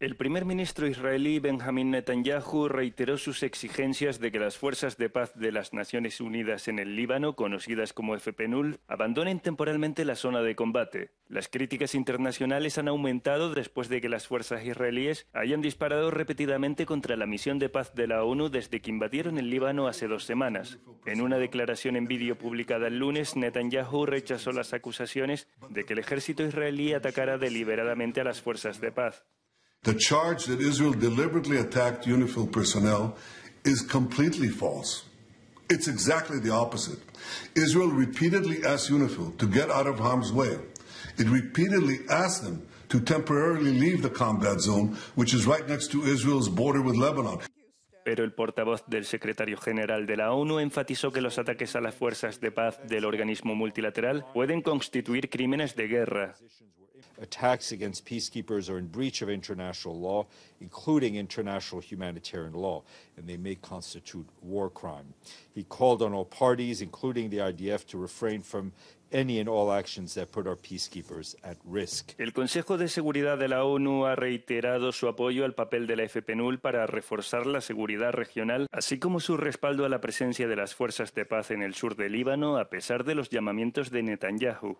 El primer ministro israelí Benjamin Netanyahu reiteró sus exigencias de que las fuerzas de paz de las Naciones Unidas en el Líbano, conocidas como FPNUL, abandonen temporalmente la zona de combate. Las críticas internacionales han aumentado después de que las fuerzas israelíes hayan disparado repetidamente contra la misión de paz de la ONU desde que invadieron el Líbano hace dos semanas. En una declaración en vídeo publicada el lunes, Netanyahu rechazó las acusaciones de que el ejército israelí atacara deliberadamente a las fuerzas de paz. The charge that Israel deliberately attacked UNIFIL personnel is completely false. It's exactly the opposite. Israel repeatedly asked UNIFIL to get out of harm's way. It repeatedly asked them to temporarily leave the combat zone, which is right next to Israel's border with Lebanon. Pero el portavoz del secretario general de la ONU enfatizó que los ataques a las fuerzas de paz del organismo multilateral pueden constituir crímenes de guerra. Attacks against peacekeepers are in breach of international law, including international humanitarian law, and they may constitute war crime. He called on all parties, including the IDF, to refrain from Any and all actions that put our peacekeepers at risk. El Consejo de Seguridad de la ONU ha reiterado su apoyo al papel de la FPNUL para reforzar la seguridad regional, así como su respaldo a la presencia de las fuerzas de paz en el sur del Líbano, a pesar de los llamamientos de Netanyahu.